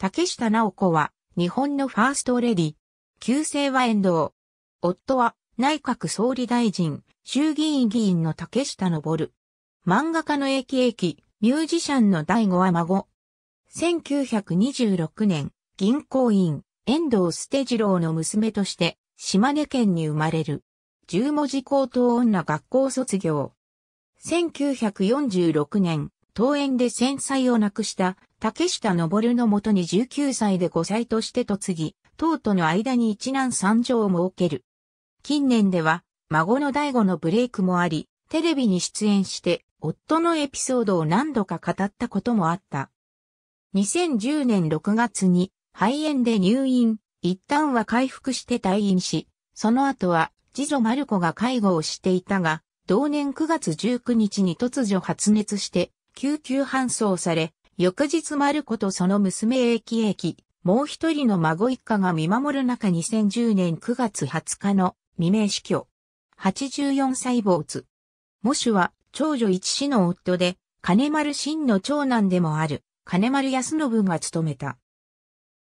竹下直子は、日本のファーストレディ。旧姓は遠藤。夫は、内閣総理大臣、衆議院議員の竹下登。漫画家の駅駅、ミュージシャンの第五は孫。1926年、銀行員、遠藤捨て次郎の娘として、島根県に生まれる。十文字高等女学校卒業。1946年、登園で戦災をなくした竹下登のもとに19歳で5歳として嫁ぎ、党との間に一男三女を設ける。近年では、孫の大悟のブレイクもあり、テレビに出演して、夫のエピソードを何度か語ったこともあった。2010年6月に、肺炎で入院、一旦は回復して退院し、その後は、次女マルコが介護をしていたが、同年9月19日に突如発熱して、救急搬送され、翌日マルコとその娘エキエキ、もう一人の孫一家が見守る中2010年9月20日の未明死去。84歳坊主。母子は長女一子の夫で、金丸真の長男でもある、金丸康信が務めた。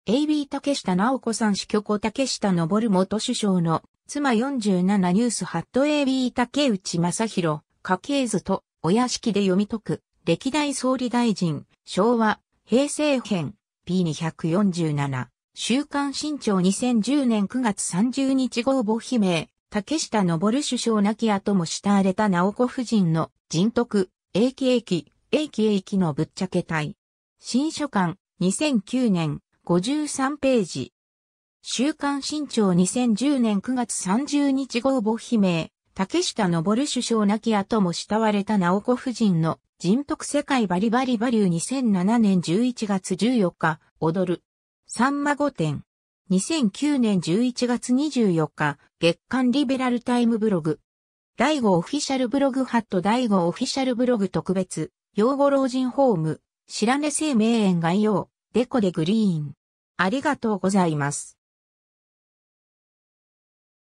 AB 竹下直子さん死去後竹下昇元首相の妻47ニュースハット AB 竹内正宏、家系図とお屋敷で読み解く。歴代総理大臣、昭和、平成編、P247、週刊新潮2010年9月30日号母姫鳴、竹下登首相亡き後も慕われた直子夫人の人徳、英気英気、英気英気のぶっちゃけ隊。新書館、2009年、53ページ。週刊新潮2010年9月30日号母姫鳴、竹下登首相亡き後も慕われた直子夫人の人徳世界バリバリバリュー2007年11月14日、踊る。サンマ御殿。2009年11月24日、月刊リベラルタイムブログ。第5オフィシャルブログハット第5オフィシャルブログ特別、養護老人ホーム、白根生命園概要、デコでグリーン。ありがとうございます。